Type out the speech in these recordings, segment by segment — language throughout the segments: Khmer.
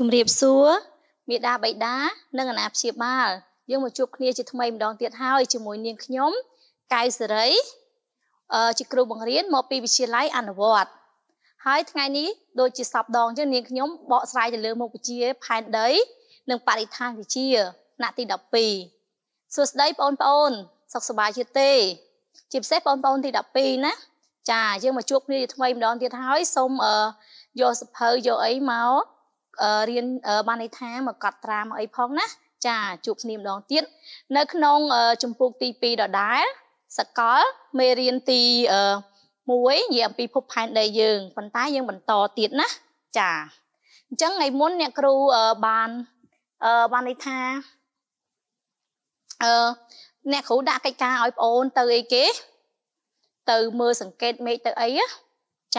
ជំរាបសួរមេដាបៃតានិងអាណាព្យាបាលយើងមកជួបគ្នាជាថ្មីម្ដងទៀតហើយជាមួយនាងខ្ញុំកៅសេរីអឺជាគ្រូបង្រៀនមកពីវិទ្យាល័យអនុវត្តហើយថ្ងៃនេះដូចជាសពដងចឹងនាងខ្ញុំបកស្រាយទៅលើមុខវិជ្ជាផែនដីនិងបរិស្ថានវិទ្យាថ្នាក់ទី12សួស្ដីបងប្អូនសុខសប្បាយជាទេជាពិសេសបងប្អូនទី12ណាចាយើងមកជួបគ្នាជាថ្មីម្ដងទៀតហើយសូមអឺយកសភៅយកអីមករៀនបានន័យថាមកកត់ត្រាមកអីផងណា ចាជួបគ្នាម្ដងទៀតនៅក្នុងជំពូកទី2ដដែលសកលមេរៀនទី1និយាយអំពីភពផែនដីយើងប៉ុន្តែយើងបន្តទៀតណាចាអញ្ចឹងថ្ងៃមុនអ្នកគ្រូបានបានន័យថាអឺអ្នកគ្រូដាក់កិច្ចការឲ្យបងអូនទៅអីគេ ទៅមើលសង្កេតមេឃទៅអីចាអ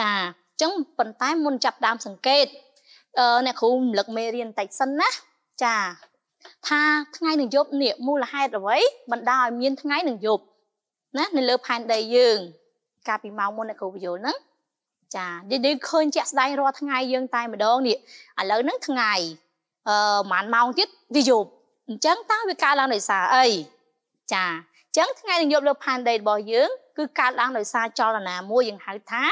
ញ្ចឹងប៉ុន្តែមុនចាប់ដើមសង្កេតអ្នកគ្រូរំលឹកមេរៀនបន្តិចសិនណាចាថាថ្ងៃនឹងយប់នេះមូលហេតុអ្វីបណ្ដាលឲ្យមានថ្ងៃនឹងយប់ណានៅលើផែនដីយើងកាលពីម៉ោងមុនអ្នកគ្រូបញ្យល់ហ្នឹងចានិយាយឃើញជាក់ស្ដែងរាល់ថ្ងៃយើងតែម្ដងនេះឥឡូវហ្នឹងថ្ងៃអឺប្រហែលម៉ោងទៀតវាយប់អញ្ចឹងតើវាកើតឡើងដោយសារអីចាអញ្ចឹងថ្ងៃនឹងយប់លើផែនដីរបស់យើងគឺកើតឡើងដោយសារចលនាមួយយើងហៅថា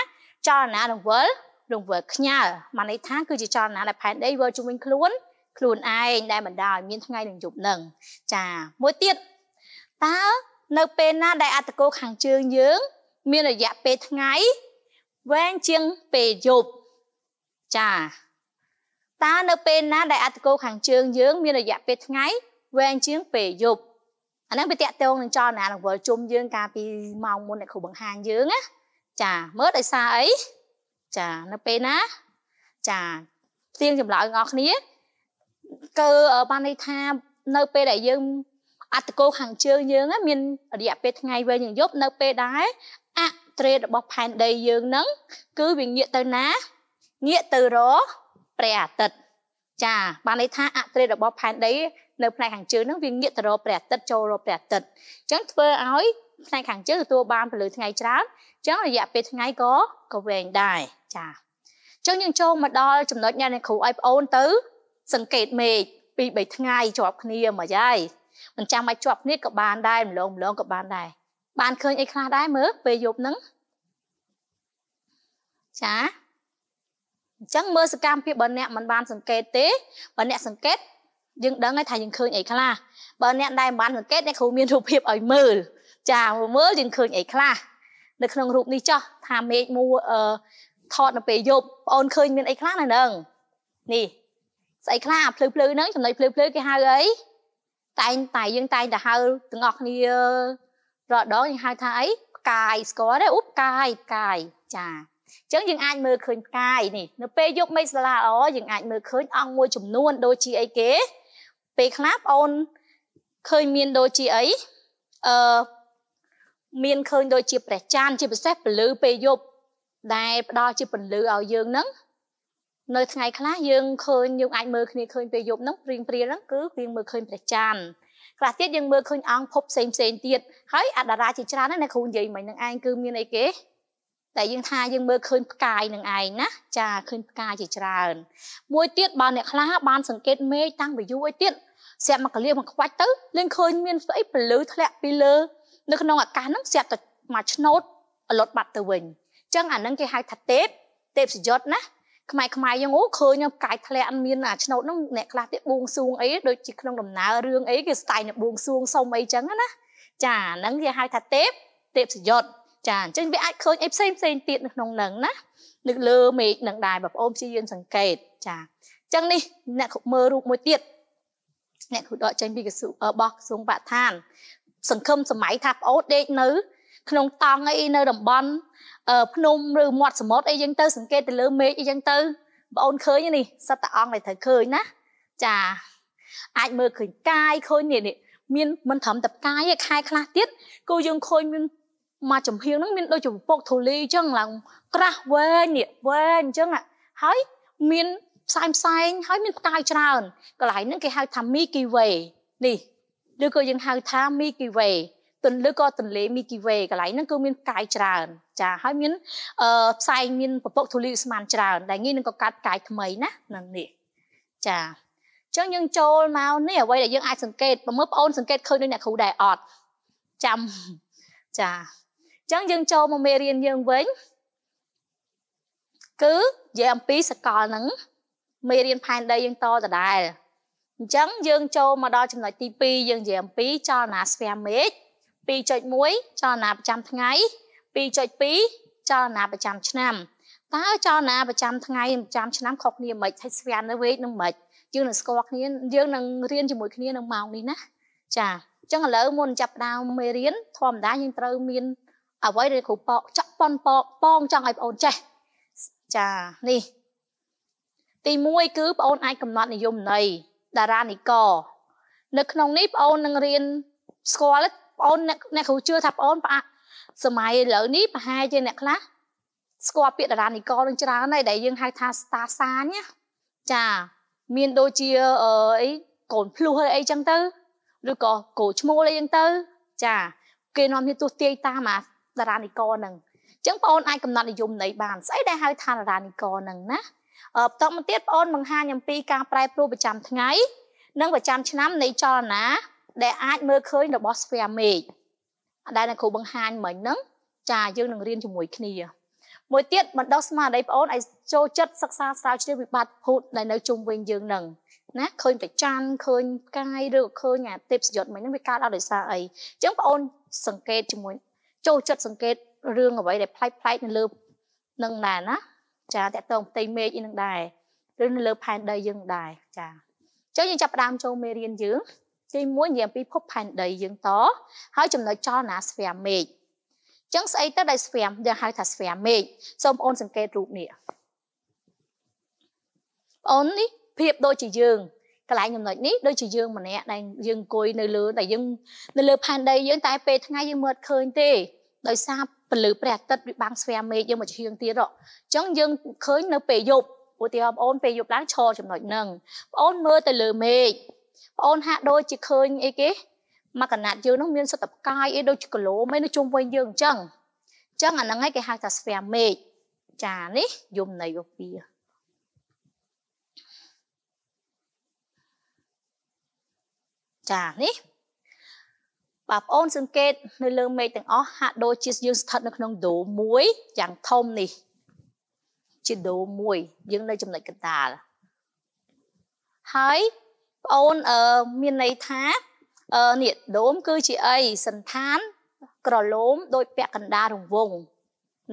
ចលនារង្វិលលង្វើខ្ញើមកន័យថាគឺជាចលនាដែលផែនដីវិលជុំវិញខ្លួនខ្លួនឯងដែលបណ្ដាលឲ្យមានថ្ងៃនឹងយប់នឹងចាមួយទៀតតើនៅពេលណាដែលអត្តកោខាងជើងយើងមានរយៈពេលថ្ងៃវែងជាងពេលយប់ចាតើនៅពេលណាដែលអត្តកោខាងជើងយើងមានរយៈពេលថ្ងៃវែងជាងពេលយប់អាហ្នឹងវាតកតងនឹងចលនារង្វល់ជុំយើងកាលពីម៉ោងមុនអ្នកគ្រូបង្ហាញយើងណាចាមើលដោយសារអីចានៅពេលណាចាផ្ទៀងចម្លើយបងប្អូនគ្នាគឺបានន័យថានៅពេលដែលយើងអត្តកោខាងជើងយើងមានរយៈពេលថ្ងៃវែងយប់នៅពេលដែរអត្រេតរបស់ផែនដីយើងនឹងគឺវាងាកទៅណាងាកទៅរព្រះអាទិត្យចាបានន័យថាអត្រេតរបស់ផែនដីនៅផ្នែកខាងជើងនឹងវាងាកទៅរព្រះអាទិត្យចូលរព្រះអាទិត្យអញ្ចឹងធ្វើឲ្យផ្នែកខាងជើងទទួលបានពន្លឺថ្ងៃច្រើនអញ្ចឹងរយៈពេលថ្ងៃក៏ក៏វែងដែរចាអញ្ចឹងយើងចូលមកដល់ចំណុចនេះគ្រូឲ្យបងអូនទៅសង្កេតមេឃពីរបីថ្ងៃជាប់គ្នាមកហើយមិនចាំបាច់ជាប់គ្នាក៏បានដែរម្លងម្លងក៏បានដែរបានឃើញអីខ្លះដែរមើលពេលយប់ហ្នឹងចាអញ្ចឹងមើលសកម្មភាពបើអ្នកមិនបានសង្កេតទេបើអ្នកសង្កេតយើងដឹងហើយថាយើងឃើញអីខ្លះបើអ្នកដែលមិនបានសង្កេតអ្នកគ្រូមានរូបភាពឲ្យមើលចាមើលយើងឃើញអីខ្លះនៅក្នុងរូបនេះចោះថាមេឃមួអឺថតនៅពេលយប់បងអូនឃើញមានអីខ្លះនៅនឹងនេះស្អីខ្លះភ្លឺភ្លឺហ្នឹងចំណុចភ្លឺភ្លឺគេហៅអីតែងតែយើងតែងតែហៅទាំងអស់គ្នារដងយើងហៅថាអីផ្កាយស្គាល់ទេអូផ្កាយផ្កាយចាអញ្ចឹងយើងអាចមើលឃើញផ្កាយនេះនៅពេលយកមេឃសាលាអយើងអាចមើលឃើញអង្គមួយចំនួនដូចជាអីគេពេលខ្លះបងអូនឃើញមានដូចជាអីអឺមានឃើញដូចជាព្រះច័ន្ទជាពិសេសពលឺពេលយប់ដែលផ្ដល់ជាពន្លឺឲ្យយើងហ្នឹងនៅថ្ងៃខ្លះយើងឃើញយើងអាចមើលគ្នាឃើញពេលយប់ហ្នឹងព្រៀងព្រៀងហ្នឹងគឺយើងមើលឃើញព្រះច័ន្ទខ្លះទៀតយើងមើលឃើញអង្គភពផ្សេងផ្សេងទៀតហើយអតារាជាច្រើនណាគ្រូនិយាយមិញនឹងឯងគឺមានអីគេតែយើងថាយើងមើលឃើញផ្កាយនឹងឯងណា ចាឃើញផ្កាយជាច្រើន មួយទៀតបើអ្នកខ្លះបានសង្កេតមេឃតាំងពីយូរអីទៀតស្រាប់មកកលៀមកខ្វាច់ទៅនឹងឃើញមានស្អីពលឺធ្លាក់ពីលើនៅក្នុងអាកាសហ្នឹងស្រាប់តែមកឆ្នោតអលត់បាត់ទៅវិញចឹងអានឹងគេហៅថាទេពទេពសយុទ្ធណាខ្មែរខ្មែរយើងអូឃើញខ្ញុំកាយធ្លាក់មានអាឆ្នោតហ្នឹងអ្នកខ្លះទៀតបួងសួងអីដូចជាក្នុងដំណើររឿងអីគេស្តាយនៅបួងសួងសុំអីចឹងណាចាហ្នឹងគេហៅថាទេពទេពសយុទ្ធចាអញ្ចឹងវាអាចឃើញអីផ្សេងផ្សេងទៀតនៅក្នុងហ្នឹងណាលើកលើមេឃនឹងដែរបងប្អូនព្យាយាមសង្កេតចាអញ្ចឹងនេះអ្នកមើលរូបមួយទៀតអ្នកគ្រូដកចេញពីក្រសួងរបស់ក្រសួងបរដ្ឋឋានសង្គមសម័យថាប្អូនដេកនៅក្នុងតង់អីនៅតំបន់ភ្នំឬមាត់សមុទ្រអីចឹងទៅសង្កេតទៅលើមេឃអីចឹងទៅបងអូនឃើញនេះសត្វតអង្គដែលត្រូវឃើញណាចាអាចមើលឃើញកាយឃើញនេះនេះមានមិនត្រឹមតែកាយទេខែខ្លះទៀតគឺយើងឃើញមានមកចំហៀងហ្នឹងមានដូចជាពពកធូលីអញ្ចឹងឡើងក្រាស់វែងនេះវែងអញ្ចឹងហើយមានផ្សែងផ្សែងហើយមានផ្កាយច្រើនកន្លែងហ្នឹងគេហៅថា Milky Way នេះឬក៏យើងហៅថា Milky Way ទន្លេក៏ទន្លេ Milky Way កន្លែងហ្នឹងគឺមានផ្កាយច្រើនចាហើយមានអឺផ្សែងមានពពកធូលីស្មានច្រើនដែលងាយនឹងកកាត់ផ្កាយថ្មីណានឹងនេះចាចឹងយើងចូលមកនេះអ្វីដែលយើងអាចសង្កេតមើលបងអូនសង្កេតឃើញដូចអ្នកគ្រូដែរអត់ចាំចាចឹងយើងចូលមកមេរៀនយើងវិញគឺនិយាយអំពីសកលនឹងមេរៀនផែនដីយើងតដដែលអញ្ចឹងយើងចូលមកដល់ចំណុចទី2យើងនិយាយអំពីចលនាស្វែមេឃ2.1ចលនាប្រចាំថ្ងៃ2.2ចលនាប្រចាំឆ្នាំតើចលនាប្រចាំថ្ងៃប្រចាំឆ្នាំខុសគ្នាមិនហិចស្វាននៅវេកនឹងមិនយើងនឹងស្គាល់គ្នាយើងនឹងរៀនជាមួយគ្នានៅម៉ោងនេះណាចាអញ្ចឹងឥឡូវមុនចាប់ដើមមេរៀនធម្មតាយើងត្រូវមានអ្វីដែលគ្រូប៉កចាក់ប៉ុនប៉កប៉ងចង់ឲ្យបងអូនចេះចានេះទី1គឺបងអូនអាចកំណត់និយមន័យតារានិកនៅក្នុងនេះបងអូននឹងរៀនស្គាល់បងអូនអ្នកអ្នកគ្រូជឿថាបងអូនផ្អាកសម័យឥឡូវនេះប្រហែលជាអ្នកខ្លះស្គាល់ពាក្យតារានិកនឹងច្រើនហើយដែលយើងហៅថា star សានណាចាមានដូចជាអីកូនភ្លោះអីចឹងទៅឬក៏កូនឈ្មោះអីចឹងទៅចាគេនាំគ្នាទស្សទាយតាមអាតារានិកនឹងអញ្ចឹងបងអូនអាចកំណត់និយមន័យបានស្អីដែលហៅថាតារានិកនឹងណាអឺបន្តមកទៀតបងអូនបង្ហាញអំពីការប្រែប្រួលប្រចាំថ្ងៃនិងប្រចាំឆ្នាំនៃចលនាដែលអាចមើលឃើញរបស់ស្វាមេឃដែលអ្នកគ្រូបង្ហាញមិញហ្នឹងចាយើងនឹងរៀនជាមួយគ្នាមួយទៀតបណ្ដោះស្មារតីបងអូនឲ្យចូលចិត្តសិក្សាស្រាវជ្រាវវិបត្តិភូតដែលនៅជុំវិញយើងហ្នឹងណាឃើញតែច័ន្ទឃើញផ្កាយឬឃើញអាទេពសយុទ្ធមិញហ្នឹងវាកើតអត់ដោយសារអីអញ្ចឹងបងអូនសង្កេតជាមួយចូលចិត្តសង្កេតរឿងអ្វីដែលប្លែកប្លែកនៅលើនឹងដែរណាចាតកតងផ្ទៃមេឃនឹងដែរឬនៅលើផែនដីយើងដែរចាអញ្ចឹងយើងចាប់ផ្ដើមចូលមេរៀនយើងទី1និយាយពីភពផែនដីយើងតហើយចំណុចចលនាស្វែមមេឃចឹងស្អីទៅដែលស្វែមយើងហៅថាស្វែមមេឃសូមបងអូនសង្កេតរូបនេះបងអូននេះប្រៀបដូចជាយើងកន្លែងចំណុចនេះដូចជាយើងម្នាក់ដែលយើងអង្គុយនៅលើដែលយើងនៅលើផែនដីយើងតែពេលថ្ងៃយើងមើលឃើញទេដោយសារពលឺព្រះអាទិត្យវាបាំងស្វែមមេឃយើងមកឈៀងទៀតហ៎អញ្ចឹងយើងឃើញនៅពេលយប់ឧទាហរណ៍បងអូនពេលយប់ឡើងឈរចំណុចហ្នឹងបងអូនមើលទៅលើមេឃបងអូនហាក់ដូចជាឃើញអីគេ មកកណាត់យើងនោះមានសត្វតផ្កាយអីដូចជាគីឡូមេនៅជុំវិញយើងអញ្ចឹងអញ្ចឹងអាហ្នឹងឯងគេហៅថាស្វាមេឃចានេះយមន័យឧបាចានេះបាទបងអូនសង្កេតនៅលើមេឃទាំងអស់ហាក់ដូចជាយើងស្ថិតនៅក្នុងដូមួយយ៉ាងធំនេះជាដូមួយយើងនៅចំណុចកណ្ដាលហើយអូនមានន័យថានេះដូមគឺជាអីសន្តានក្រលោមដោយពាក់កណ្ដាលរង្វង់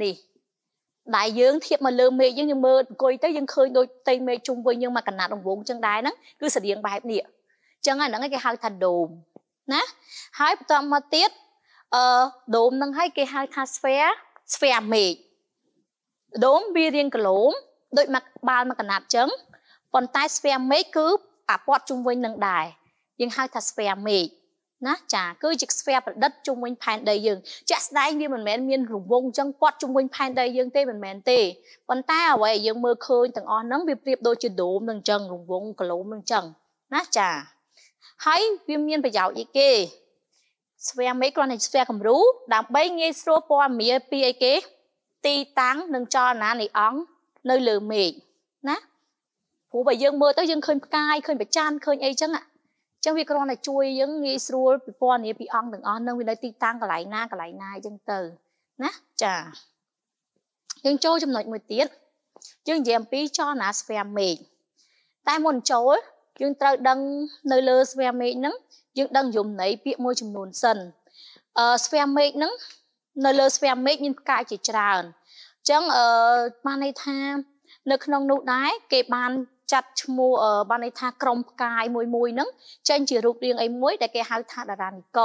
នេះដែលយើងធៀបមកលើមេឃយើងយើងមើលអង្គុយទៅយើងឃើញដូចផ្ទៃមេឃជុំវិញយើងមកកណាត់រង្វង់ចឹងដែរហ្នឹងគឺស្តៀងបែបនេះចឹងហ្នឹងគេហៅថាដូមណាហើយបន្តមកទៀតអឺដូមហ្នឹងហើយគេហៅថាស្វែស្វែមេឃដូមវារៀងក្លោមដូចមកបាល់មកកណាត់ចឹងប៉ុន្តែស្វែមេឃគឺអាព័ទ្ធជុំវិញនឹងដែរយើងហៅថា sphere មេឃណាចាគឺជា sphere ប្រឌិតជុំវិញផែនដីយើងជាក់ស្ដែងវាមិនមែនមានរង្វង់ចឹងព័ទ្ធជុំវិញផែនដីយើងទេមិនមែនទេប៉ុន្តែអ្វីដែលយើងមើលឃើញទាំងអស់ហ្នឹងវាប្រៀបដូចជាដុំនឹងចឹងរង្វង់គីឡូនឹងចឹងណាចាហើយវាមានប្រយោជន៍អីគេ sphere មេគ្រាន់តែ sphere គំរូដើម្បីងាយស្រួលព័ត៌មានពីអីគេទីតាំងនិងចលនានៃអង្គនៅលើមេឃណាព្រោះបើយើងមើលទៅយើងឃើញផ្កាយឃើញប្រចានឃើញអីចឹងអញ្ចឹងវាគ្រាន់តែជួយយើងងាយស្រួលពីពណ៌នាពីអង្គទាំងអស់នឹងវានៅទីតាំងកន្លែងណាកន្លែងណាអញ្ចឹងទៅណាចាយើងចូលចំណុចមួយទៀតយើងនិយាយអំពីចលនាស្វែមមេឃតែមុនចូលយើងត្រូវដឹងនៅលើស្វែមមេឃហ្នឹងយើងដឹងយមន័យពាក្យមួយចំនួនសិនអឺស្វែមមេឃហ្នឹងនៅលើស្វែមមេឃមានផ្កាយជាច្រើនអញ្ចឹងអឺបានន័យថានៅក្នុងនោះដែរគេបានចាត់ឈ្មោះបានន័យថាក្រុមផ្កាយមួយមួយហ្នឹងចេញជារូបរាងអីមួយដែលគេហៅថាតារានិក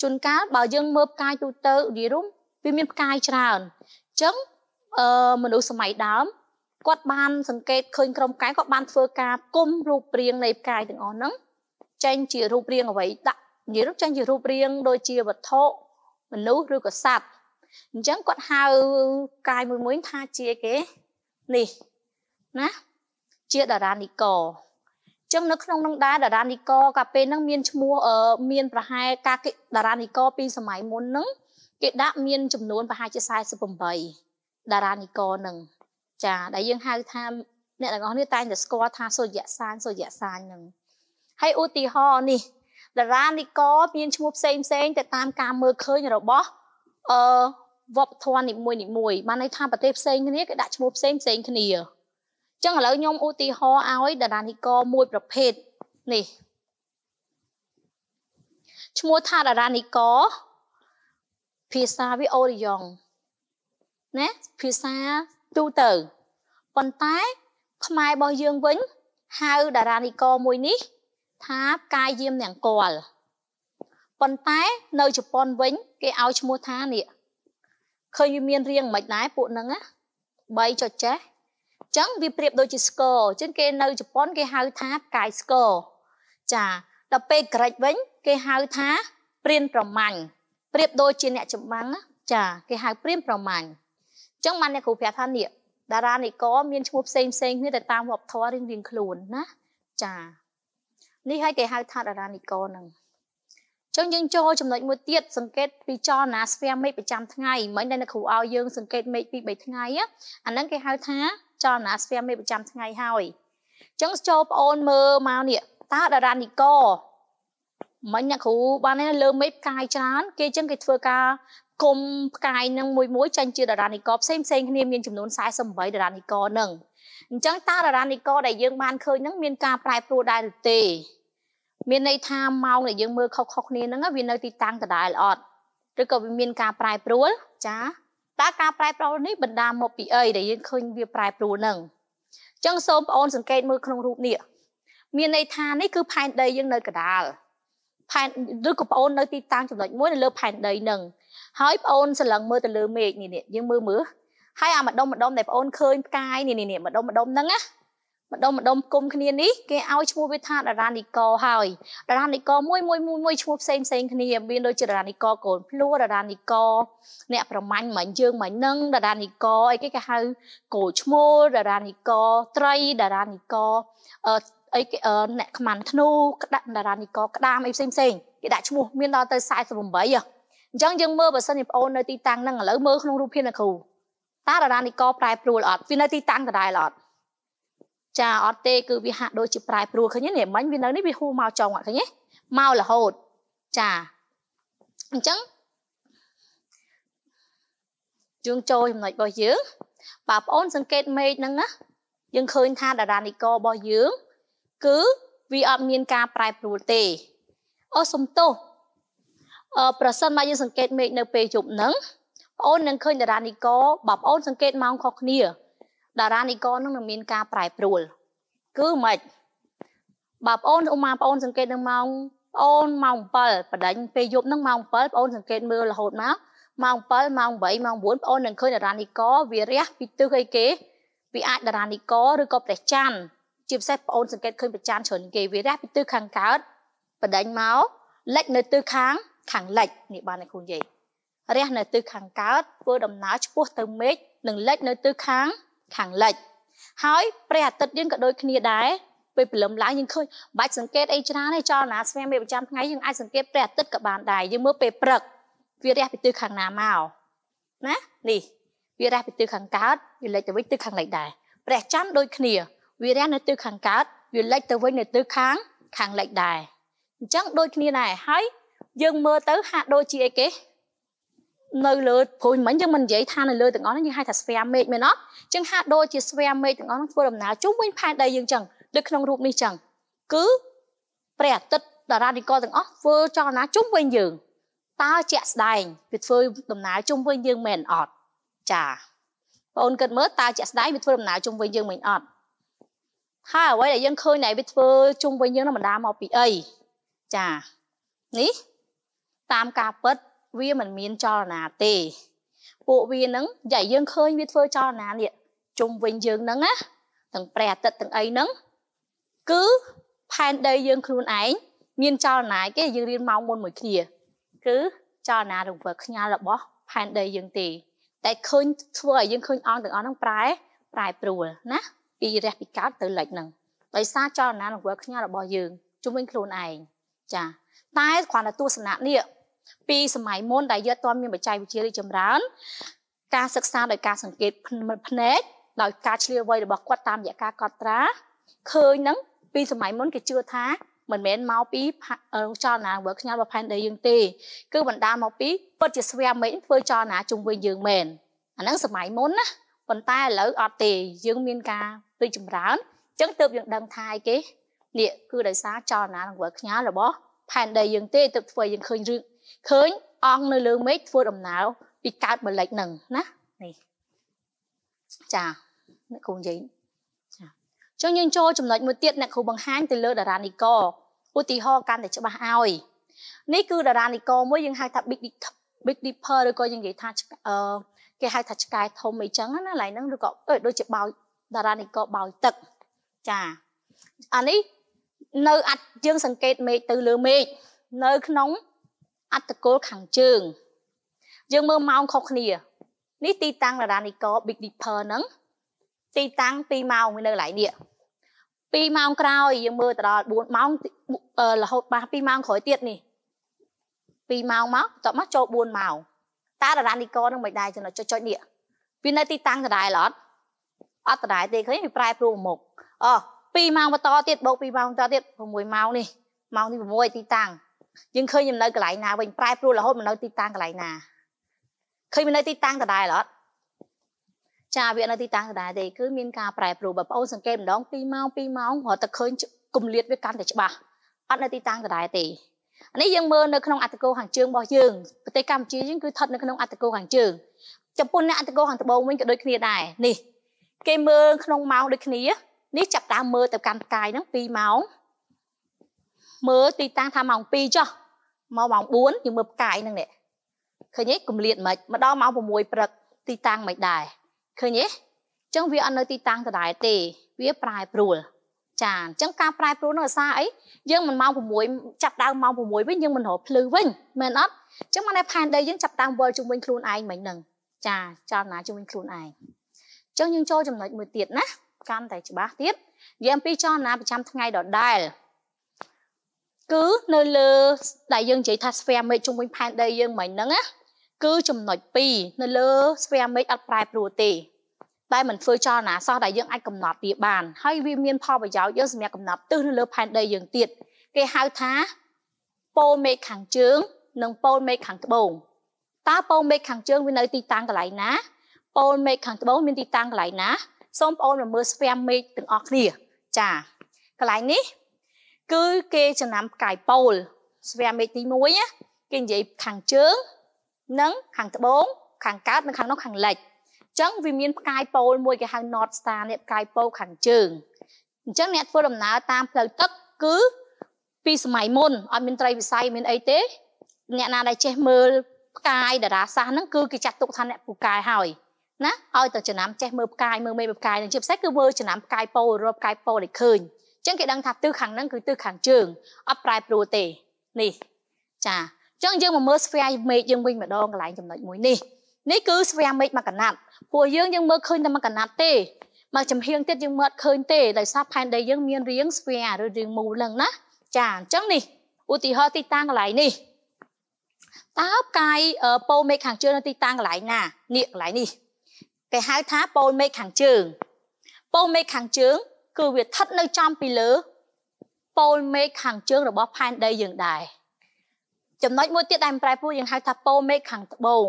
ជួនកាលបើយើងមើលផ្កាយទូទៅនិយាយរួមវាមានផ្កាយច្រើនអញ្ចឹងអឺមនុស្សសម័យដើមគាត់បានសង្កេតឃើញក្រុមផ្កាយគាត់បានធ្វើការគុំរូបរាងនៃផ្កាយទាំងអស់ហ្នឹងចេញជារូបរាងអ្វីដាក់និយាយរូបចេញជារូបរាងដូចជាវត្ថុមនុស្សឬក៏សត្វអញ្ចឹងគាត់ហៅកាយមួយមួយថាជាគេនេះណាជាតារានិកអញ្ចឹងនៅក្នុងនោះដែរតារានិកកាលពេលហ្នឹងមានឈ្មោះមាន ប្រហែលការតារានិកពីសម័យមុនហ្នឹងគេដាក់មានចំនួនប្រហែលជា48តារានិកហ្នឹងចាដែលយើងហៅថាអ្នកទាំងអស់គ្នាតែងតែស្គាល់ថាសុរិយសានសុរិយសានហ្នឹងហើយឧទាហរណ៍នេះតារានិកមានឈ្មោះផ្សេងផ្សេងទៅតាមការមើលឃើញរបស់អឺវប្បធម៌នីមួយនីមួយបានន័យថាប្រទេសផ្សេងគ្នាគេដាក់ឈ្មោះផ្សេងផ្សេងគ្នាចឹងឥឡូវខ្ញុំឧទាហរណ៍ឲ្យតារានិកមួយ ប្រភេទនេះឈ្មោះថាតារានិកភាសាវាអូរីយ៉ងណាភាសាទូទៅប៉ុន្តែ ខ្មែររបស់យើងវិញហៅតារានិកមួយនេះថាកាយយាមអ្នកគាល់ប៉ុន្តែនៅជប៉ុនវិញ គេឲ្យឈ្មោះថានេះឃើញវាមានរៀងមិនដែរពួកហ្នឹងណា3ចុចចេះចឹងវាប្រៀបដូចជាស្គរចឹងគេនៅជប៉ុនគេហៅថាផ្កាយស្គរចាដល់ពេលក្រិចវិញគេហៅថាព្រានប្រមាញ់ប្រៀបដូចជាអ្នកចម្បាំងចា គេហៅព្រានប្រមាញ់ចឹងបានអ្នកគ្រូប្រាប់ថានេះតារានិកមានឈ្មោះផ្សេងផ្សេងគ្នាទៅតាមវប្បធម៌រៀងរៀងខ្លួនណាចានេះឲ្យគេហៅថាតារានិកនឹងចឹងយើងចូលចំណុចមួយទៀតសង្កេតពីចលនាស្វែងមេឃប្រចាំថ្ងៃមិញដែលអ្នកគ្រូឲ្យយើងសង្កេតមេឃពី3ថ្ងៃអាហ្នឹងគេហៅថាចលនាស្វែងមេប្រចាំថ្ងៃហើយអញ្ចឹងចូលប្អូនមើលមកនេះតើតារានិកមិញអ្នកគ្រូបានណាលើមេផ្កាយច្រើនគេអញ្ចឹងគេធ្វើការគុំផ្កាយនឹងមួយមួយចាញ់ជាតារានិកផ្សេងផ្សេងគ្នាមានចំនួន48តារានិកនឹងអញ្ចឹងតើតារានិកដែលយើងបានឃើញហ្នឹងមានការប្រែប្រួលដែរឬទេ មានន័យថាម៉ោងដែលយើងមើលខុសៗគ្នាហ្នឹងវានៅទីតាំងដដែលអត់ឬក៏វាមានការប្រែប្រួលចាតើការប្រែប្រួលនេះបណ្ដាលមកពីអីដែលយើងឃើញវាប្រែប្រួលហ្នឹងអញ្ចឹងសូមបងអូនសង្កេតមើលក្នុងរូបនេះមានន័យថានេះគឺផែនដីយើងនៅកដាលផែនឬក៏បងអូននៅទីតាំងចំណុចមួយនៅលើផែនដីហ្នឹងហើយបងអូនសន្លឹងមើលទៅលើមេឃនេះនេះយើងមើលមើលហើយអាម្ដុំម្ដុំដែលបងអូនឃើញផ្កាយនេះនេះម្ដុំម្ដុំហ្នឹងណាម្ដុំម្ដុំគុំគ្នានេះគេឲ្យឈ្មោះវាថាតារានិកហើយតារានិកមួយមួយមួយមួយឈ្មោះផ្សេងផ្សេងគ្នាមានដូចជាតារានិកកូនភ្លួតារានិកអ្នកប្រមាញ់មិញយើងមិញនឹងតារានិកអីគេគេហៅកូឈ្មោះតារានិកត្រីតារានិកអីអ្នកខ្មាន់ធ្នូក្តាក់តារានិកក្តាមអីផ្សេងផ្សេងគេដាក់ឈ្មោះមានដល់ទៅ48អញ្ចឹងយើងមើលបើសិនជាបងអូននៅទីតាំងហ្នឹងឥឡូវមើលក្នុងរូបភាពអ្នកគ្រូតារានិកប្រែប្រួលអត់វានៅទីតាំងដដែលអត់ចាអត់ទេគឺវាហាក់ដូចជាប្រែប្រួលឃើញនេះមិញវានៅនេះវាហួមកចុងឃើញទេមករហូតចាអញ្ចឹងយើងចូលចំណុចរបស់យើងបងប្អូនសង្កេតមេឃហ្នឹងណាយើងឃើញថាតារានិករបស់យើងគឺវាអត់មានការប្រែប្រួលទេអូសុំទោសអឺប្រសិនបើយើងសង្កេតមេឃនៅពេលយប់ហ្នឹងបងប្អូននឹងឃើញតារានិកបងប្អូនសង្កេតម៉ោងខុសគ្នាតារានិករនឹងមានការប្រែប្រួលគឺមិនបើបងអូនឧមាបងអូន សង្កេតនឹងម៉ោងបងអូនម៉ោង7បដិញពេលយប់នឹងម៉ោង7បងអូនសង្កេតមើលរហូតមកម៉ោង7ម៉ោង8ម៉ោង9បងអូននឹងឃើញតារានិករវារះពីទឹះអីគេវាអាចតារានិករឬក៏ព្រះច័ន្ទជាពិសេសបងអូនសង្កេតឃើញព្រះច័ន្ទច្រើនគេវារះពីទឹះខាងកើតបដិញមកលិចនៅទឹះខាងខាងលិចនេះបានអ្នកគ្រូនិយាយរះនៅទឹះខាងកើតធ្វើដំណើរឆ្ពោះទៅមេឃនិងលិចនៅទឹះខាងខាងលិចហើយព្រះអាទិត្យយើងក៏ដូចគ្នាដែរពេលព្រលឹមឡើងយើងឃើញបាច់សង្កេតអីច្រើនទេចលនាស្វែងមេប្រចាំថ្ងៃយើងអាចសង្កេតព្រះអាទិត្យក៏បានដែរយើងមើលពេលព្រឹកវារះពីទិសខាងណាមកណានេះវារះពីទិសខាងកើតវាលិចទៅវិញទិសខាងលិចដែរព្រះច័ន្ទដូចគ្នាវារះនៅទិសខាងកើតវាលិចទៅវិញនៅទិសខាងខាងលិចដែរអញ្ចឹងដូចគ្នាដែរហើយយើងមើលទៅហាក់ដូចជាអីគេនៅលើព្រួយមិញយើងមិននិយាយថានៅលើទាំងអស់ហ្នឹងយើងហៅថាស្វាមេឃមែនអត់ចឹងហាក់ដូចជាស្វាមេឃទាំងអស់ហ្នឹងធ្វើដំណើរជុំវិញផែនដីយើងចឹងដូចក្នុងរូបនេះចឹងគឺព្រះអាទិត្យតារានិកលទាំងអស់ធ្វើចលនាជុំវិញយើងតើជាក់ស្ដែងវាធ្វើដំណើរជុំវិញយើងមែនអត់ចាបងអូនគិតមើលតើជាក់ស្ដែងវាធ្វើដំណើរជុំវិញយើងមែនអត់ហើយអ្វីដែលយើងឃើញតែវាធ្វើជុំវិញយើងនោះបណ្ដាមកពីអីចានេះតាមការពិតវាមិនមានចលនាទេ ពួកវានឹងយ៉ាយើងឃើញវាធ្វើចលនានេះជុំវិញយើងហ្នឹងណាទាំងព្រះអាទិត្យទាំងអីហ្នឹងគឺផែនដីយើងខ្លួនឯងមានចលនាគេយើងរៀនមកមុនមួយគ្នាគឺចលនារង្វើខ្ញាល់របស់ ផែនដីយើងទេ តែឃើញធ្វើឲ្យយើងឃើញអង្គទាំងអស់ហ្នឹងប្រែ ប្រែប្រួលណាពីរះពីកើតទៅលិចហ្នឹងដោយសារចលនារង្វើខ្ញាល់របស់យើងជុំវិញខ្លួនឯងចាតែគ្រាន់តែទស្សនៈនេះពីសម័យមុនដែលយើងអត់មានបច្ចេកវិទ្យារីចម្រើនការសិក្សាដោយការសង្កេតភ្នែកដោយការឆ្លៀវវៃរបស់គាត់តាមរយៈការកត់ត្រាឃើញនឹងពី សម័យមុនគេជឿថាមិនមែនមកពីចលនារបស់ខ្ញុំរបស់ផែនដីយើងទេ គឺបណ្ដាលមកពីពិតជាស្វាមេឃធ្វើចលនាជុំវិញយើងមែនអាហ្នឹងសម័យមុនណាប៉ុន្តែឥឡូវអត់ទេយើងមានការរីកចម្រើនអញ្ចឹងទើបយើងដឹងថាអីគេនេះគឺដោយសារចលនារបស់ខ្ញុំរបស់ផែនដីយើងទេទើបធ្វើយើងឃើញរឿងឃើញអង្គនៅលើមេឃធ្វើដំណើរពីកើតបលិចនឹងណានេះចាអ្នកគ្រូនិយាយចាចុះយើងចូលចំណុចមួយទៀតអ្នកគ្រូបង្ហាញទៅលើតារានិកឧទាហរណ៍កាន់តែច្បាស់ឲ្យនេះគឺតារានិកមួយយើងហៅថា big big dipper ឬក៏យើងនិយាយថាអឺគេហៅថាឆ្កែធំអីចឹងណាឡើយហ្នឹងឬក៏ដូចជាបោយតារានិកបោយទឹកចាអានេះនៅអាចយើងសង្កេតមេឃទៅលើមេឃនៅក្នុងអត្តកូលខាងជើងយើងមើលម៉ោងខុសគ្នានេះទីតាំងរ៉ានីកោ Big Dipper ហ្នឹងទីតាំង2ម៉ោងនៅកន្លែងនេះ2ម៉ោងក្រោយយើងមើលទៅដល់4ម៉ោងរហូតបាស2ម៉ោងក្រោយទៀតនេះ2ម៉ោងមកតោះមកចូល4ម៉ោងតើតារានីកនឹងមិនដែរចំណុចចុចនេះវានៅទីតាំងដដែលអត់អត់ដដែលទេឃើញវាប្រែប្រួលមកអូ2ម៉ោងបន្តទៀតបូក2ម៉ោងបន្តទៀត6ម៉ោងនេះម៉ោងទី6ទីតាំងយើងឃើញខ្ញុំនៅកន្លែងណាវិញប្រែប្រួលរហូតមកនៅទីតាំងកន្លែងណាឃើញមកនៅទីតាំងដដែលអត់ចាវានៅទីតាំងដដែលទេគឺមានការប្រែប្រួលបងប្អូនសង្កេតម្ដង2ម៉ោង2ម៉ោងព្រោះតែឃើញគម្លាតវាកាន់តែច្បាស់អត់នៅទីតាំងដដែលទេអានេះយើងមើលនៅក្នុងអត្តកោខាងជើងរបស់យើងប្រទេសកម្ពុជាយើងគឺស្ថិតនៅក្នុងអត្តកោខាងជើងចំពោះអ្នកអត្តកោខាងត្បូងវិញក៏ដូចគ្នាដែរនេះគេមើលក្នុងម៉ោងដូចគ្នា នេះចាប់តាមមើលទៅកាន់ផ្កាយហ្នឹង2ម៉ោងមើលទីតាំងថាម៉ោង2ចុះមកម៉ោង4យើងមើលផ្កាយហ្នឹងនេះឃើញទេគម្លាតមិនមកដល់ម៉ោង6ព្រឹកទីតាំងមិនដែរឃើញទេអញ្ចឹងវាអត់នៅទីតាំងដដែលទេវាប្រែប្រួលចាអញ្ចឹងការប្រែប្រួលនោះអាសាអីយើងមិនម៉ោង6ចាប់ដើមម៉ោង6វិញយើងមិនរកភ្លឺវិញមែនអត់អញ្ចឹងមកតែផែនដីយើងចាប់ដើមវល់ជុំវិញខ្លួនឯងមិញហ្នឹងចាចលនាជុំវិញខ្លួនឯងអញ្ចឹងយើងចូលចំណុចមួយទៀតណាកាន់តែច្បាស់ទៀតនិយាយអំពីចលនាប្រចាំថ្ងៃដដែលគឺនៅលើដែលយើងនិយាយថាស្វែមេឃជុំវិញផែនដីយើងមិនហ្នឹងណាគឺចំណុច2នៅលើស្វែមេឃអត់ប្រែប្រួលទេតែมันធ្វើចលនាសោះដែលយើងអាចកំណត់វាបានហើយវាមានផលប្រយោជន៍យើងសម្រាប់កំណត់ទិសនៅលើផែនដីយើងទៀតគេហៅថាប៉ូលមេឃខាងជើង និងប៉ូលមេឃខាងត្បូងតើប៉ូលមេឃខាងជើងវានៅ ទីតាំងកន្លែងណាប៉ូលមេឃខាងត្បូងមានទីតាំងកន្លែងណាសូមបងប្អូនមើលស្វែមេឃទាំងអស់គ្នាចាកន្លែងនេះគឺគេចំណាំផ្កាយពោលស្វាមេឃទី1ណាគេនិយាយខាងជើងនិងខាងត្បូង ខាងកើតនិងខាងនោះខាងលិចអញ្ចឹងវាមានផ្កាយពោលមួយគេហៅ North Star នេះផ្កាយពោលខាងជើងអញ្ចឹងអ្នកធ្វើដំណើរតាមផ្លូវទឹកគឺពីសម័យមុនអត់មានត្រីវិស័យមានអីទេអ្នកណាដែលចេះមើលផ្កាយតារាសាស្ត្រហ្នឹងគឺគេចាត់ទុកថាអ្នកពូកែហើយណាឲ្យទៅចំណាំចេះមើលផ្កាយមើលមេឃផ្កាយនឹងជាពិសេសគឺមើលចំណាំផ្កាយពោលរອບផ្កាយពោលឲ្យឃើញចឹងគេដឹងថាទិសខាងហ្នឹងគឺទិសខាងជើងអត់ប្រែប្រួលទេនេះចាចឹងយើងមកមើលស្វែងមេឃយើងវិញម្ដងកន្លែងចំណុចមួយនេះនេះគឺស្វែងមេឃមកកណាត់ពួកយើងយើងមើលឃើញតែមកកណាត់ទេមកចំហៀងទៀតយើងមើលឃើញទេដោយសារផែនដីយើងមានរាងស្វែងឬរាងមូលហ្នឹងណាចាអញ្ចឹងនេះឧទាហរណ៍ទីតាំងកន្លែងនេះតើផ្កាយប៉ូលមេឃខាងជើងនៅទីតាំងកន្លែងណានេះកន្លែងនេះគេហៅថាប៉ូលមេឃខាងជើងប៉ូលមេឃខាងជើងគឺវាស្ថិតនៅចំពីលើប៉ូលមេឃខាងជើងរបស់ផែនដីយើងដែរចំណុចមួយទៀតដែលមិនប្រែប្រួលយើងហៅថាប៉ូលមេឃខាងត្បូង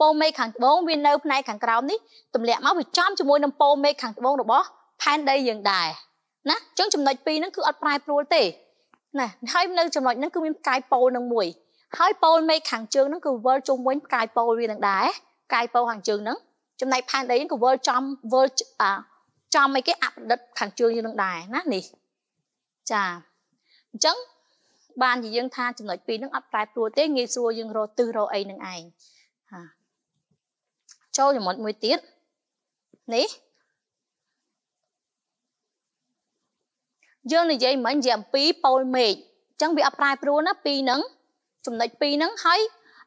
ប៉ូលមេឃខាងត្បូងវានៅផ្នែកខាងក្រោមនេះទម្លាក់មកវាចំជាមួយនឹងប៉ូលមេឃខាងត្បូងរបស់ផែនដីយើងដែរណាអញ្ចឹងចំណុចពីរហ្នឹងគឺអត់ប្រែប្រួលទេណាហើយនៅចំណុចហ្នឹងគឺមានផ្កាយប៉ូលនឹងមួយហើយប៉ូលមេឃខាងជើងហ្នឹងគឺវិលជុំវិញផ្កាយប៉ូលវានឹងដែរផ្កាយប៉ូលខាងជើងហ្នឹងចំណែកផែនដីហ្នឹងគឺវិលចំវិលអាចំអីគេអប្រឌិតខាងជើងយើងនឹងដែរណានេះចាអញ្ចឹងបានជាយើងថាចំណុចពីរហ្នឹងអត់ប្រែប្រួលទេងាយស្រួលយើងរកទិសរកអីនឹងឯងហាចូលចំណុចមួយទៀតនេះយើងនិយាយមិញនិយាយអំពីប៉ូលមេឃអញ្ចឹងវាអត់ប្រែប្រួលណាពីរហ្នឹងចំណុចពីរហ្នឹងហើយ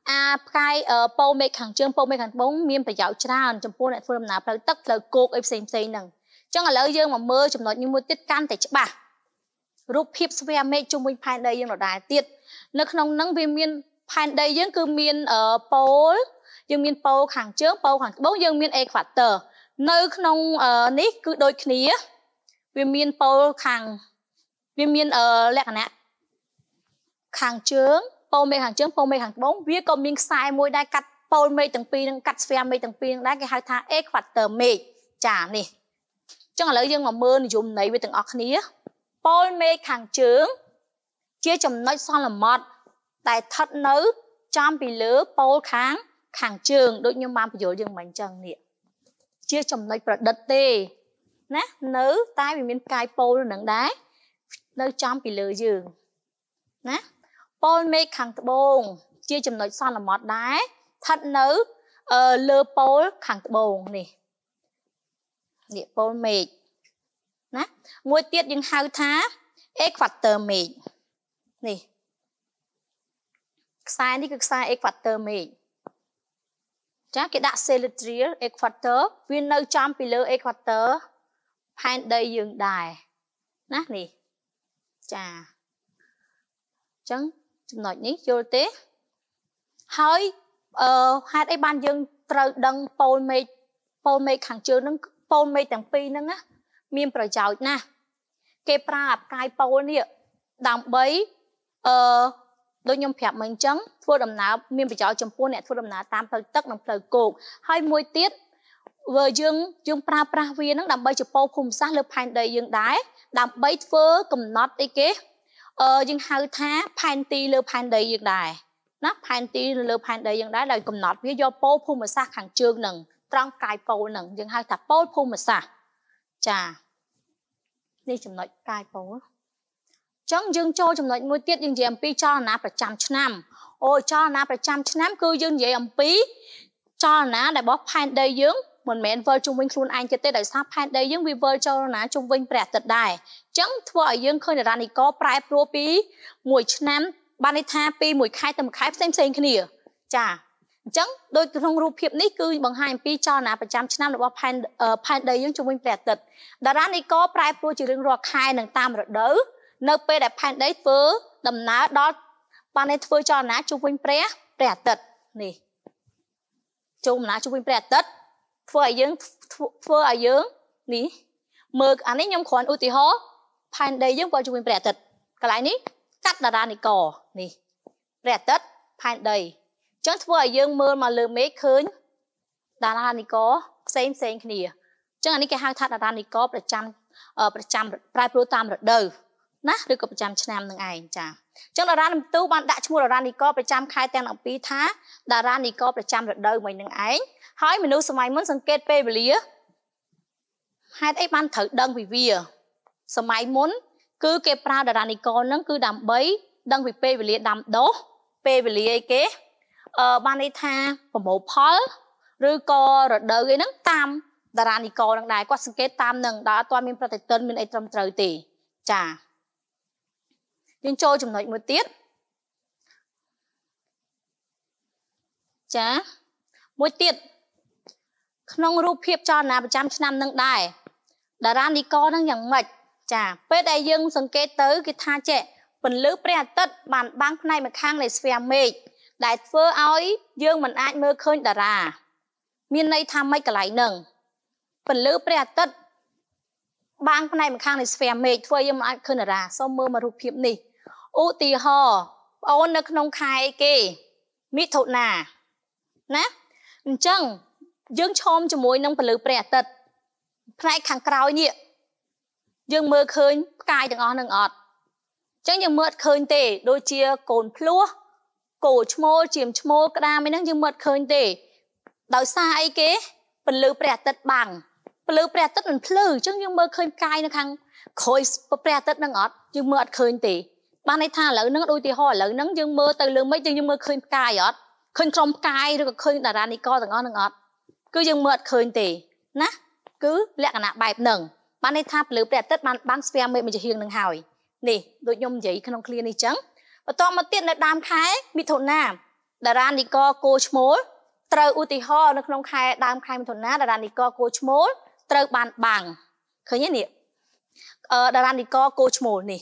អាផ្កាយប៉ូលមេឃខាងជើងប៉ូលមេឃខាងត្បូងមានប្រយោជន៍ច្រើនចំពោះអ្នកធ្វើដំណើរផ្លូវទឹកផ្លូវគោកអីផ្សេងផ្សេងហ្នឹងចឹងឥឡូវយើងមកមើលចំណុចនេះមួយទៀតកាន់តែច្បាស់រូបភាពស្វែមេឃជុំវិញផែនដីយើងដដែលទៀតនៅក្នុងនឹងវាមានផែនដីយើងគឺមានប៉ូលយើងមានប៉ូលខាងជើងប៉ូលខាងត្បូងយើងមានអេក្វាទ័រនៅក្នុងនេះគឺដូចគ្នាវាមានប៉ូលខាងវាមានលក្ខណៈខាងជើងប៉ូលមេឃខាងជើងប៉ូលមេឃខាងត្បូងវាក៏មានខ្សែមួយដែរកាត់ប៉ូលមេឃទាំងពីរនឹងកាត់ស្វែមេឃទាំងពីរនឹងដែរគេហៅថាអេក្វាទ័រមេឃចានេះចឹងឥឡូវយើងមកមើលនិយមន័យវាទាំងអស់គ្នាប៉ូលមេឃខាងជើងជាចំណុចសន្មត់ដែលស្ថិតនៅចំពីលើប៉ូលខាងខាងជើងដូចខ្ញុំបានបញ្យល់យើងមិញចឹងនេះជាចំណុចប្រឌិតទេណានៅតែវាមានផ្កាយប៉ូលនឹងដែរនៅចំពីលើយើងណាប៉ូលមេឃខាងត្បូងជាចំណុចសន្មត់ដែរស្ថិតនៅលើប៉ូលខាងត្បូងនេះដៀប៉ូលមេឃណាមួយទៀតយើងហៅថា equator មេឃនេះខ្សែនេះគឺខ្សែ equator មេឃចាគេដាក់ celestial equator វានៅចំពីលើ equator ផែនដីយើងដែរណានេះចាអញ្ចឹងចំណុចនេះយល់ទេហើយអឺហេតុអីបានយើងត្រូវដឹងប៉ូលមេឃប៉ូលមេឃខាងជើងនឹងពូនមេឃទាំងពីរហ្នឹងណាមានប្រយោជន៍ណាស់គេប្រើអាផ្កាយពូលនេះដើម្បីអឺដូចខ្ញុំប្រាប់មិញអញ្ចឹងធ្វើដំណើរមានប្រយោជន៍ចំពោះអ្នកធ្វើដំណើរតាមផ្លូវទឹកនិងផ្លូវគោកហើយមួយទៀតវើយើងយើងប្រើប្រាស់វានឹងដើម្បីចពោភូមិសាស្ត្រលើផែនដីយើងដែរដើម្បីធ្វើកំណត់អីគេអឺយើងហៅថាផែនទីលើផែនដីយើងដែរណាផែនទីលើផែនដីយើងដែរដោយកំណត់វាយកពោភូមិសាស្ត្រខាងជើងនឹងត្រង់កាយប៉ូលហ្នឹងយើងហៅថាប៉ូលភូមិសាស្ត្រចានេះចំណុចកាយប៉ូលចឹងយើងចូលចំណុចមួយទៀតយើងនិយាយអំពីចលនាប្រចាំឆ្នាំអូចលនាប្រចាំឆ្នាំគឺយើងនិយាយអំពីចលនាដែលរបស់ផែនដីយើងមិនមែនវិលជុំវិញខ្លួនឯងទេដោយសារផែនដីយើងវាវិលចលនាជុំវិញព្រះអាទិត្យដែរអញ្ចឹងធ្វើឲ្យយើងឃើញរ៉ានីកោប្រែប្រួលពីមួយឆ្នាំបានន័យថាពីមួយខែទៅមួយខែផ្សេងផ្សេងគ្នាចាអញ្ចឹងដោយក្នុងរូបភាពនេះគឺបង្ហាញអំពីចលនាប្រចាំឆ្នាំរបស់ផែនផែនដីយើងជំវិញព្រះអាទិត្យតារានីកោប្រែប្រួលជារៀងរាល់ខែនិងតាមរដូវនៅពេលដែលផែនដីធ្វើដំណើរដល់បានតែធ្វើចលនាជំវិញព្រះព្រះអាទិត្យនេះជុំដំណើរជំវិញព្រះអាទិត្យធ្វើឲ្យយើងធ្វើឲ្យយើងនេះមើលអានេះខ្ញុំគ្រាន់ឧទាហរណ៍ផែនដីយើងព័ន្ធជំវិញព្រះអាទិត្យកន្លែងនេះកាត់តារានីកោនេះព្រះអាទិត្យផែនដីចឹងធ្វើឲ្យយើងមើលមកលើមេឃឃើញតារានិកផ្សេងផ្សេងគ្នាចឹងអានេះគេហៅថាតារានិកប្រចាំប្រចាំប្រែប្រួលតាមរដូវណាឬក៏ប្រចាំឆ្នាំនឹងឯងចាចឹងតារានិទូបានដាក់ឈ្មោះតារានិកប្រចាំខែទាំង7ថាតារានិកប្រចាំរដូវមួយនឹងឯងហើយមនុស្សសម័យមុនសង្កេតពេលវេលាហេតុអីបានត្រូវដឹងពីវាសម័យមុនគឺគេប្រើតារានិកនឹងគឺដើម្បី ដឹងពីពេលវេលាដាំដុះពេលវេលាអីគេបានន័យថាប្រមូលផលឬក៏រដូវអីហ្នឹងតាមតារានិកនឹងដែរគាត់សង្កេតតាមនឹងដល់អត់ទាន់មានប្រតិទិនមានអីត្រឹមត្រូវទេចាយើងចូលចំណុចមួយទៀតចាមួយទៀតក្នុងរូបភាពចលនាប្រចាំឆ្នាំនឹងដែរតារានិកនឹងយ៉ាងម៉េចចា ពេលដែលយើង សង្កេតទៅគេថាចេះពន្លឺព្រះអាទិត្យបានបាំងផ្នែកម្ខាងនៃស្វាមេឃដែលធ្វើឲ្យយើងមិនអាចមើលឃើញតារា មានន័យថាម៉េចកន្លែងហ្នឹងពន្លឺព្រះអាទិត្យបាំងផ្នែកម្ខាងនៃស្វាមេឃធ្វើយើងមិនអាចឃើញតារាសូមមើលមករូបភាពនេះឧទាហរណ៍ប្អូននៅក្នុងខែគេមិថុនាណាអញ្ចឹងយើងឈោមជាមួយនឹងពន្លឺព្រះអាទិត្យផ្នែកខាងក្រោយនេះយើងមើលឃើញផ្កាយទាំងអស់នឹងអត់អញ្ចឹងយើងមើលឃើញទេដូចជាកូនភ្លោះគោឈ្មោលជាមឈ្មោលក្តាមអីហ្នឹងយើងមើលឃើញទេដោយសារអីគេពលឺព្រះអាទិត្យបាំងពលឺព្រះអាទិត្យមិនភ្លឺអញ្ចឹងយើងមើលឃើញកាយនៅខាងក្រោយព្រះអាទិត្យហ្នឹងអត់យើងមើលអត់ឃើញទេបានន័យថាឥឡូវហ្នឹងឧទាហរណ៍ឥឡូវហ្នឹងយើងមើលទៅលើមេឃយើងមើលឃើញផ្កាយអត់ឃើញក្រុមផ្កាយឬក៏ឃើញតារានិកទាំងអស់ហ្នឹងអត់ គឺយើងមើលអត់ឃើញទេណាគឺលក្ខណៈបែបហ្នឹងបានន័យថាពលឺព្រះអាទិត្យបានបានស្វាមេឃមួយជាហៀងហ្នឹងហើយនេះដូចខ្ញុំនិយាយក្នុងគ្លៀនេះចឹងបន្ទាប់មកទៀតនៅដើម ខែមិថុនាតារានិកគោឈ្មោលត្រូវឧទាហរណ៍នៅក្នុងខែដើមខែមិថុនាតារានិកគោឈ្មោលត្រូវបានបាំងឃើញទេនេះអឺតារានិកគោឈ្មោលនេះ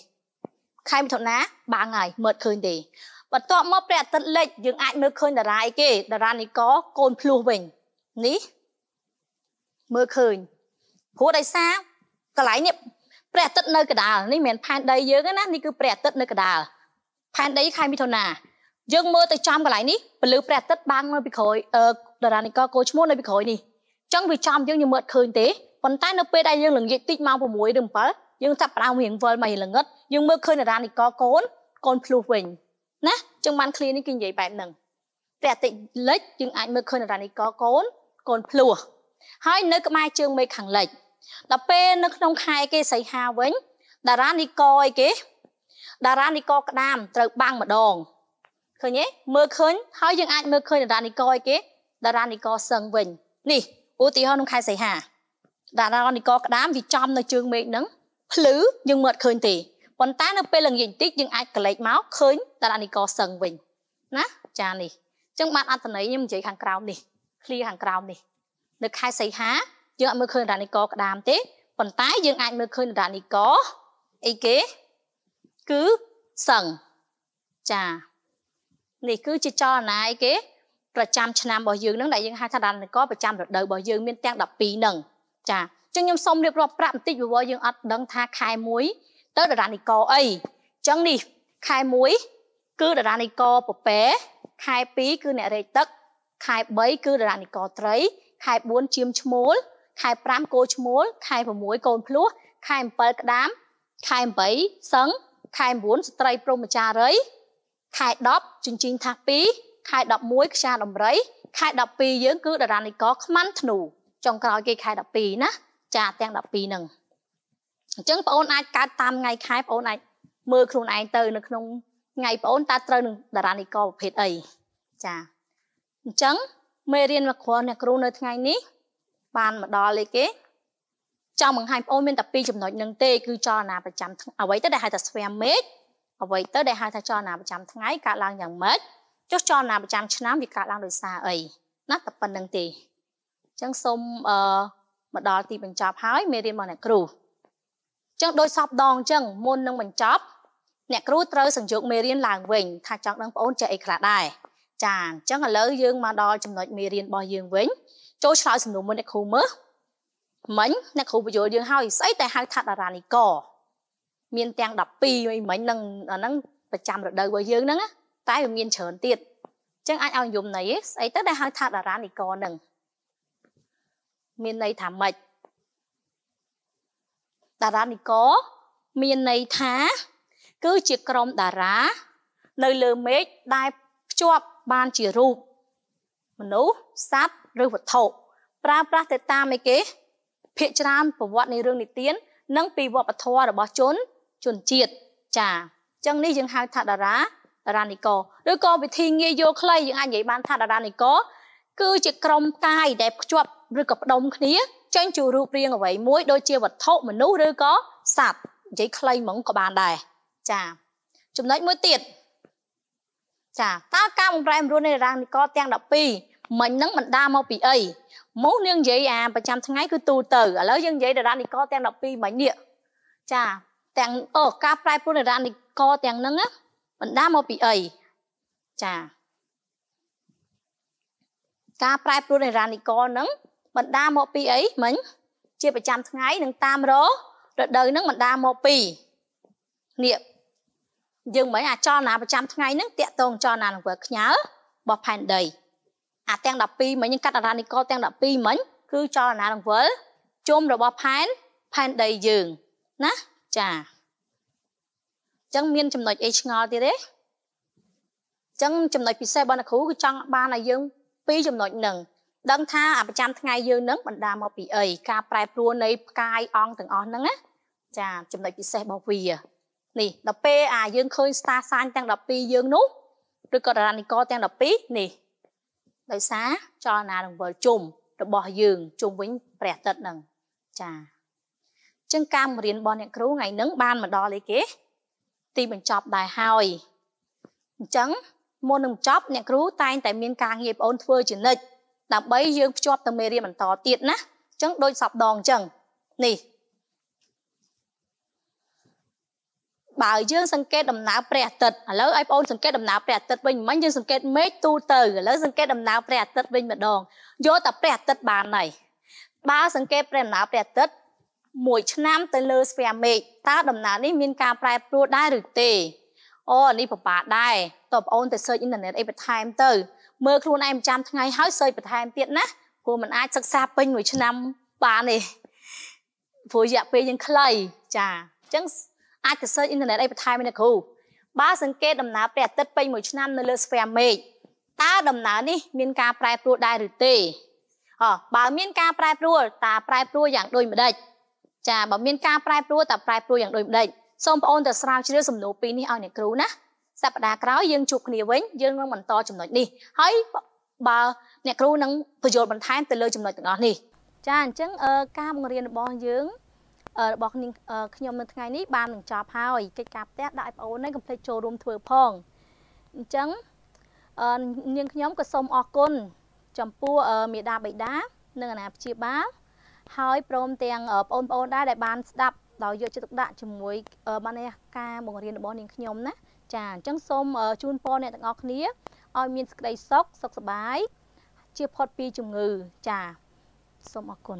ខែមិថុនាបាំងហើយមើលឃើញទេបន្ទាប់មកព្រះអាទិត្យលិចយើងអាចមើលឃើញ តារាអីគេ តារានិកកូនភ្លោះវិញនេះមើលឃើញព្រោះដោយសារកន្លែងនេះព្រះអាទិត្យនៅកដាលនេះមិនមែនផែនដីយើងទេណានេះគឺព្រះអាទិត្យនៅកដាលផែនដីខែមិថុនាយើងមើលទៅចំកន្លែងនេះពលឺព្រះអាទិត្យបាំងនៅពីក្រោយអឺតារានិកកោឈ្មោះនៅពីក្រោយនេះអញ្ចឹងវាចំយើងយើងមើលឃើញទេប៉ុន្តែនៅពេលដែលយើងល្ងាចតិចម៉ោង6ឬ7យើងចាប់ផ្ដើមរៀងវល់មកល្ងឹតយើងមើលឃើញតារានិកកូនកូនភ្លុះវិញណាចឹងបានឃ្លានេះគឺនិយាយបែបហ្នឹងព្រះអាទិត្យលិចយើងអាចមើលឃើញតារានិកកូនកូនភ្លុះហើយនៅ ក្បែរជើងមេឃខាងលិចដល់ពេលនៅក្នុងខែគេសីហាវិញតារានិកអីគេតារានិកក្តាមត្រូវបាំងម្ដងឃើញទេមើលឃើញហើយយើងអាចមើលឃើញតារានិកឯគេតារានិកសឹងវិញនេះឧទាហរណ៍ក្នុងខែសីហាតារានិកក្តាមវាចំ នៅជើងមេឃហ្នឹងភ្លឺយើងមើលឃើញទេប៉ុន្តែ នៅពេលល្ងាចបន្តិចយើងអាចក្លែកមកឃើញតារានិកសឹងវិញណាចានេះអញ្ចឹងបានអត្តន័យខ្ញុំនិយាយខាងក្រោមនេះឃ្លីខាងក្រោមនេះ នៅខែសីហាយើងអាចមើលឃើញតារានិកក្តាមទេប៉ុន្តែយើងអាចមើលឃើញតារានិកអីគេគឺសឹងចានេះគឺជាចលនាអីគេ ប្រចាំឆ្នាំរបស់យើងនឹងដែលយើងហៅថាដានកប្រចាំរដូវរបស់យើងមានទាំង12នឹងចាអញ្ចឹងខ្ញុំសូមរៀបរាប់ប្រាប់បន្តិចពីវល់យើងអត់ដឹងថាខែ1ទៅដានិកអីអញ្ចឹងនេះខែ1គឺដានិកពពែខែ2គឺអ្នករែកទឹកខែ3គឺដានិកត្រី ខែ4ជៀមឈ្មោលខែ5គោឈ្មោលខែ6កូនភ្លោះខែ7ក្តាមខែ8សឹងខែ9ស្ត្រីព្រមចារី ខែ10ជញ្ជីងថាស2ខែ11ខ្យាដំរីខែ12យើងគឺតារានិកខ្មាន់ធ្នូចុងក្រោយគេខែ12ណាចាទាំង12ហ្នឹងអញ្ចឹងបងអូនអាចកើតតាមថ្ងៃខែបងអូនអាចមើលខ្លួនឯងទៅនៅក្នុងថ្ងៃបងអូនតើត្រូវនឹងតារានិកប្រភេទអីចាអញ្ចឹងមេរៀនមកគ្រូអ្នកគ្រូនៅថ្ងៃនេះ បានមកដល់លេខគេចង់បង្ហាញបងអូនមានតែពីរចំណុចនឹងទេគឺចលនាប្រចាំអ្វីទៅដែលហៅថាស្វែមមេឃអ្វីទៅដែលហៅថាចលនាប្រចាំថ្ងៃកើតឡើងយ៉ាងម៉េចចុះចលនាប្រចាំឆ្នាំវាកើតឡើងដោយសារអីណាតែប៉ុណ្្នឹងទេអញ្ចឹងសូមអឺមកដល់ទីបញ្ចប់ហើយមេរៀនរបស់អ្នកគ្រូអញ្ចឹងដោយសពដងអញ្ចឹងមុននឹងបញ្ចប់ អ្នកគ្រូត្រូវសង្យោគមេរៀនឡើងវិញ ថាចង់ដឹងបងអូនចេះអីខ្លះដែរចាអញ្ចឹងឥឡូវយើងមកដល់ចំណុចមេរៀនរបស់យើងវិញ ចូលឆ្លើយសំណួរមុនអ្នកគ្រូមើលមិញអ្នកគ្រូបញ្យល់យើងហើយស្អីតែហៅថាតារានិកមានទាំង12អីមិញនឹងអាហ្នឹងប្រចាំរដូវរបស់យើងហ្នឹងតែវាមានច្រើនទៀតអញ្ចឹងអាចឲ្យយមន័យស្អីទៅដែលហៅថាតារានិកហ្នឹងមានន័យថាម៉េចតារានិកមានន័យថា គឺជាក្រុមតារានៅលើមេឃដែលភ្ជាប់បានជារូបមនុស្សសត្វឬវត្ថុប្រើប្រាស់ទៅតាមអីគេភាកច្រើនប្រវត្តិនៃរឿងនិទាន និងពីវប្បធម៌របស់ជនជនជាតិចាអញ្ចឹងនេះយើងហៅថាតារាតារានិកឬក៏វិធីងាយយល់ខ្លីយើងអាចនិយាយបានថាតារានិកគឺជាក្រុមតាយដែលភ្ជាប់ ឬក៏ផ្ដុំគ្នាចេញជារូបរាងអ្វីមួយដូចជាវត្ថុមនុស្សឬក៏សត្វនិយាយខ្លីហ្មងក៏បានដែរចាចំណុចមួយទៀតចាតើការបំប្រែអម្រួននៃតារានិកទាំង12មិញហ្នឹងមិនដើរមកពីអីមូសនាងនិយាយអាប្រចាំថ្ងៃគឺទូទៅឥឡូវយើងនិយាយតារានិកទាំង12មិញនេះចាទាំងអូការប្រែប្រួលតារានិកទាំងហ្នឹងមិនដើរមកពីអីចាការប្រែប្រួលនៃរានិកនឹងបណ្ដាមកពីអីមិញជាប្រចាំថ្ងៃនឹងតាមររដូវនឹងបណ្ដាមកពីនេះយើងមិញអាចលនាប្រចាំថ្ងៃនឹងតាក់ទងចលនានឹងវាខ្ញើរបស់ផែនដីអាទាំង12មិញកាត់អរ៉ានីកុលទាំង12មិញគឺចលនារង្វិលជុំរបស់ផែនផែនដីយើងណាចាអញ្ចឹងមានចំណុចអីឆ្ងល់ទៀតទេអញ្ចឹងចំណុចពិសេសរបស់អ្នកគ្រូគឺចង់បានឲ្យយើងពីរចំណុចហ្នឹងដឹងថាអាប្រចាំថ្ងៃយើងនឹងបណ្ដាមកពីអីការប្រែប្រួលនៃផ្កាយអង្គទាំងអស់ហ្នឹងណាចាចំណុចពិសេសរបស់វានេះដល់ពេលអាយើងឃើញ star sign ទាំង12យើងនោះឬក៏រ៉ានីកលទាំង12នេះដោយសារចលនារង្វិលជុំរបស់យើងជុំវិញព្រះអាទិត្យនឹងចា៎ចឹងការបង្រៀនរបស់អ្នកគ្រូថ្ងៃហ្នឹងបានមកដល់អីគេ ទីបញ្ចប់ដែរហើយអញ្ចឹងមុននឹងចប់អ្នកគ្រូតែងតែមានការងារបងអូនធ្វើជានិច្ចដើម្បីយើងភ្ជាប់ទៅមេរៀនបន្តទៀតណាអញ្ចឹងដូចសពដងអញ្ចឹងនេះបើយើងសង្កេតដំណើរព្រះអាទិត្យឥឡូវឲ្យបងសង្កេតដំណើរព្រះអាទិត្យវិញមិញយើងសង្កេតមេឃទូទៅឥឡូវសង្កេតដំណើរព្រះអាទិត្យវិញម្ដងយកតែព្រះអាទិត្យបានហើយបើសង្កេតព្រះដំណើរព្រះអាទិត្យមួយឆ្នាំទៅលើស្វាមេឃតើដំណើរនេះមានការប្រែប្រួលដែរឬទេអូនេះពិបាកដែរតើបងទៅ search internet អីបន្ថែមទៅមើលខ្លួនឯងប្រចាំថ្ងៃហើយ search បន្ថែមទៀតណាព្រោះมันអាចសិក្សាពេញមួយឆ្នាំបានទេព្រោះរយៈពេលយើងខ្លីចាអញ្ចឹងអាចទៅ search អ៊ីនធឺណិតអីបន្ថែមទេគ្រូបើសង្កេតដំណើរព្រះអាទិត្យពេញមួយឆ្នាំនៅលើស្វែមេឃតើដំណើរនេះមានការប្រែប្រួលដែរឬទេអបើមានការប្រែប្រួលតើប្រែប្រួលយ៉ាងដូចម្ដេចចាបើមានការប្រែប្រួលតើប្រែប្រួលយ៉ាងដូចម្ដេចសូមបងអូនទៅស្រាវជ្រាវសំណួរពីរនេះឲ្យអ្នកគ្រូណាសប្តាហ៍ក្រោយយើងជួបគ្នាវិញយើងនឹងបន្តចំណុចនេះហើយបើអ្នកគ្រូនឹងពន្យល់បន្ថែមទៅលើចំណុចទាំងអស់នេះចាអញ្ចឹងការបង្រៀនរបស់យើងរបស់ខ្ញុំនៅថ្ងៃនេះបាននឹងចប់ហើយកិច្ចការផ្ទះដាក់ឲ្យបងអូននឹងកុំភ្លេចចូលរួមធ្វើផងអញ្ចឹងនាងខ្ញុំក៏សូមអរគុណចំពោះមេដាបៃតានិងអាណាព្យាបាលហើយព្រមទាំងបងប្អូនដែរដែលបានស្ដាប់ដោយយកចិត្តទុកដាក់ជាមួយបានការបង្រៀនរបស់នាងខ្ញុំណាចាអញ្ចឹងសូមជូនពរអ្នកទាំងអស់គ្នាឲ្យមានសេចក្តីសុខសុខសប្បាយជាផុតពីជំងឺចាសូមអរគុណ